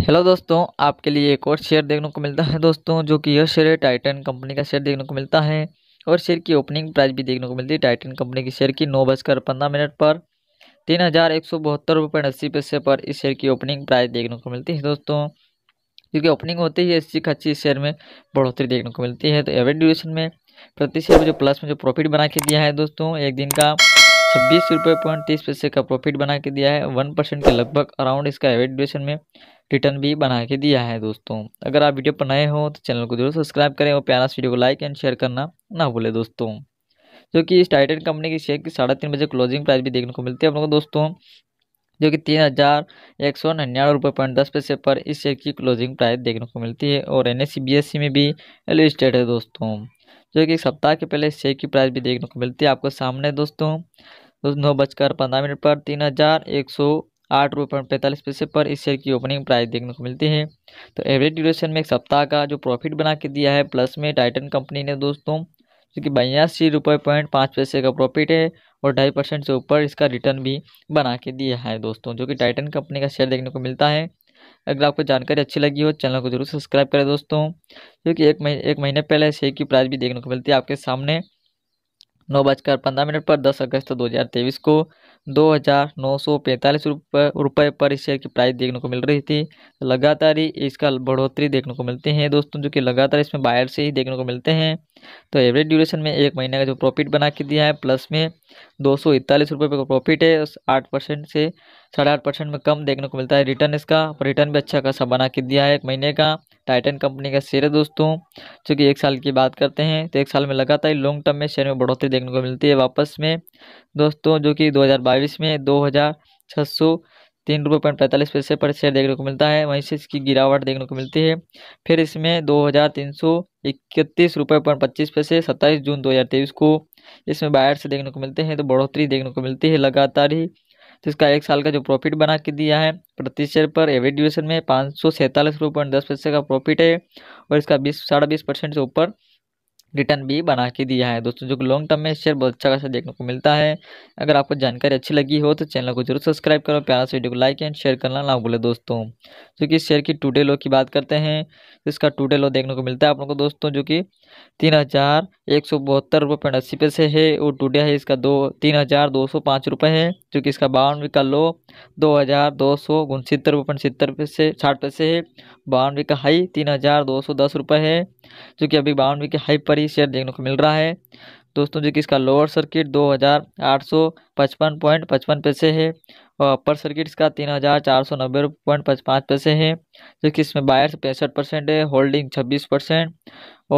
hello दोस्तों आपके लिए एक और शेयर देखने को मिलता है दोस्तों जो कि यह शेयर है टाइटन कंपनी का शेयर देखने को मिलता है और शेयर की ओपनिंग प्राइस भी देखने को मिलती है टाइटन कंपनी के शेयर की नौ बजकर पंद्रह मिनट पर तीन हज़ार एक सौ बहत्तर रुपये अस्सी पैसे पर इस शेयर की ओपनिंग प्राइस देखने को मिलती है दोस्तों क्योंकि ओपनिंग होते ही अच्छी खासी शेयर में बढ़ोतरी देखने को मिलती है तो एवरेज ड्यूरेशन में प्रति शेयर में जो प्लस में जो प्रॉफिट बना के दिया है दोस्तों एक दिन का छब्बीस रुपये पॉइंट तीस पैसे का प्रॉफिट बना के दिया है वन परसेंट के लगभग अराउंड इसका एवरेज ड्यूरेशन में रिटर्न भी बना के दिया है दोस्तों अगर आप वीडियो पर नए हो तो चैनल को जरूर सब्सक्राइब करें और प्यारा वीडियो को लाइक एंड शेयर करना ना भूलें दोस्तों जो कि इस टाइटन कंपनी की शेयर की साढ़े तीन बजे क्लोजिंग प्राइस भी देखने को मिलती है आप लोगों को दोस्तों जो कि तीन हज़ार एक सौ निन्यानवे रुपये पॉइंट दस पैसे पर इस शेयर की क्लोजिंग प्राइस देखने को मिलती है और एन एस e में भी लिस्टेड है दोस्तों जो कि एक सप्ताह के पहले इस शेयर की प्राइस भी देखने को मिलती है आपको सामने दोस्तों नौ बजकर पंद्रह मिनट पर तीन हज़ार एक सौ आठ रुपये पॉइंट पैंतालीस पैसे पर इस शेयर की ओपनिंग प्राइस देखने को मिलती है तो एवरेज ड्यूरेशन में एक सप्ताह का जो प्रॉफिट बना के दिया है प्लस में टाइटन कंपनी ने दोस्तों जो कि बयासी रुपये पॉइंट पाँच पैसे का प्रॉफिट है और ढाई परसेंट से ऊपर इसका रिटर्न भी बना के दिया है दोस्तों जो कि टाइटन कंपनी का शेयर देखने को मिलता है अगर आपको जानकारी अच्छी लगी हो चैनल को जरूर सब्सक्राइब करें दोस्तों क्योंकि एक महीने एक महीने पहले शेयर की प्राइस भी देखने को मिलती है आपके सामने नौ बजकर पंद्रह मिनट पर दस अगस्त दो हज़ार तेईस को दो हज़ार नौ सौ पैंतालीस रुपये पर इस शेयर की प्राइस देखने को मिल रही थी लगातार ही इसका बढ़ोतरी देखने को मिलती है दोस्तों जो कि लगातार इसमें बायर से ही देखने को मिलते हैं तो एवरेज ड्यूरेशन में एक महीने का जो प्रॉफिट बना के दिया है प्लस में दो सौ इकतालीस रुपये का प्रॉफिट है आठ परसेंट से साढ़े आठ परसेंट में कम देखने को मिलता है रिटर्न इसका रिटर्न भी अच्छा खासा बना के दिया है एक महीने का टाइटन कंपनी का शेयर है दोस्तों चूँकि एक साल की बात करते हैं तो एक साल में लगातार लॉन्ग टर्म में शेयर में बढ़ोतरी देखने को मिलती है वापस में दोस्तों जो कि दो में दो तीन रुपये पॉइंट पैंतालीस पैसे पर शेयर देखने को मिलता है वहीं से इसकी गिरावट देखने को मिलती है फिर इसमें दो हज़ार तीन सौ इकतीस रुपये पॉइंट पच्चीस पैसे सत्ताईस जून दो हज़ार तेईस को इसमें से देखने को मिलते हैं तो बढ़ोतरी देखने को मिलती है लगातार ही तो इसका एक साल का जो प्रॉफिट बना के दिया है प्रति शेयर पर एवरेज ड्यूरेशन में पाँच सौ सैंतालीस रुपये पॉइंट दस पैसे का प्रॉफिट है और इसका बीस साढ़े बीस परसेंट से ऊपर रिटर्न भी बना के दिया है दोस्तों जो लॉन्ग टर्म में शेयर बहुत अच्छा खासा देखने को मिलता है अगर आपको जानकारी अच्छी लगी हो तो चैनल को जरूर सब्सक्राइब करो प्यारा से वीडियो को लाइक एंड शेयर करना ना भूले दोस्तों जो तो कि शेयर की टूडे लो की बात करते हैं तो इसका टूडे लो देखने को मिलता है आप लोगों को दोस्तों जो कि तीन हज़ार एक सौ बहत्तर रुपये पॉइंट अस्सी पैसे है और टूडे है इसका दो तीन हज़ार दो सौ पाँच रुपये है जो कि इसका बावनवे का लो दो हज़ार दो सौ उनसत्तर रुपये पॉइंट सत्तर पैसे साठ पैसे है बावनवे का हाई तीन हज़ार दो सौ दस रुपये है जो कि अभी बावन के हाई पर ही शेयर देखने को मिल रहा है दोस्तों जो कि इसका लोअर सर्किट दो हज़ार आठ सौ पचपन पॉइंट पचपन पैसे है और अपर सर्किट इसका तीन हज़ार चार सौ नब्बे पॉइंट पाँच पैसे है जो कि इसमें बायर्स पैंसठ परसेंट है होल्डिंग छब्बीस परसेंट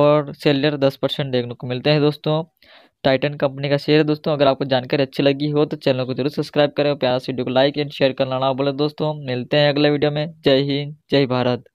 और सेलर दस परसेंट देखने को मिलते हैं दोस्तों टाइटन कंपनी का शेयर है दोस्तों अगर आपको जानकारी अच्छी लगी हो तो चैनल को जरूर सब्सक्राइब करें प्यारा वीडियो को लाइक एंड शेयर करना ना बोले दोस्तों मिलते हैं अगले वीडियो में जय हिंद जय भारत